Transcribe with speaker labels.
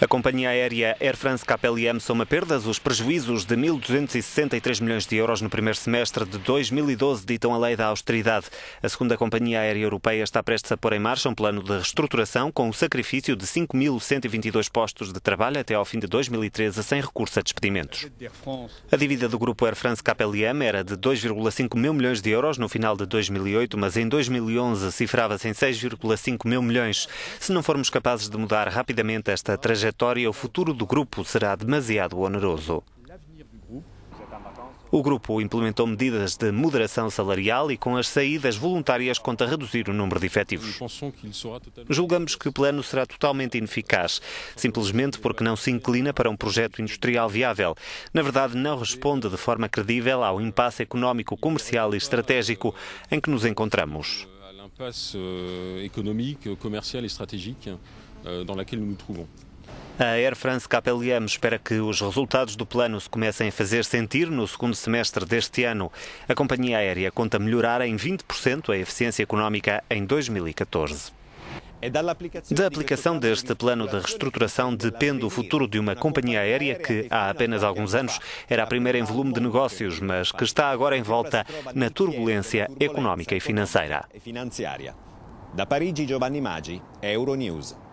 Speaker 1: A companhia aérea Air France KLM soma perdas. Os prejuízos de 1.263 milhões de euros no primeiro semestre de 2012 ditam a lei da austeridade. A segunda companhia aérea europeia está prestes a pôr em marcha um plano de reestruturação com o sacrifício de 5.122 postos de trabalho até ao fim de 2013 sem recurso a despedimentos. A dívida do grupo Air France KLM era de 2,5 mil milhões de euros no final de 2008, mas em 2011 cifrava-se em 6,5 mil milhões. Se não formos capazes de mudar rapidamente esta trajetória, trajetória, o futuro do grupo será demasiado oneroso. O grupo implementou medidas de moderação salarial e com as saídas voluntárias conta reduzir o número de efetivos. Julgamos que o plano será totalmente ineficaz, simplesmente porque não se inclina para um projeto industrial viável. Na verdade, não responde de forma credível ao impasse económico, comercial e estratégico em que nos encontramos. A Air France KLM espera que os resultados do plano se comecem a fazer sentir no segundo semestre deste ano. A companhia aérea conta melhorar em 20% a eficiência económica em 2014. Da aplicação deste plano de reestruturação depende o futuro de uma companhia aérea que, há apenas alguns anos, era a primeira em volume de negócios, mas que está agora em volta na turbulência económica e financeira. Da Parigi, Giovanni Maggi, Euronews.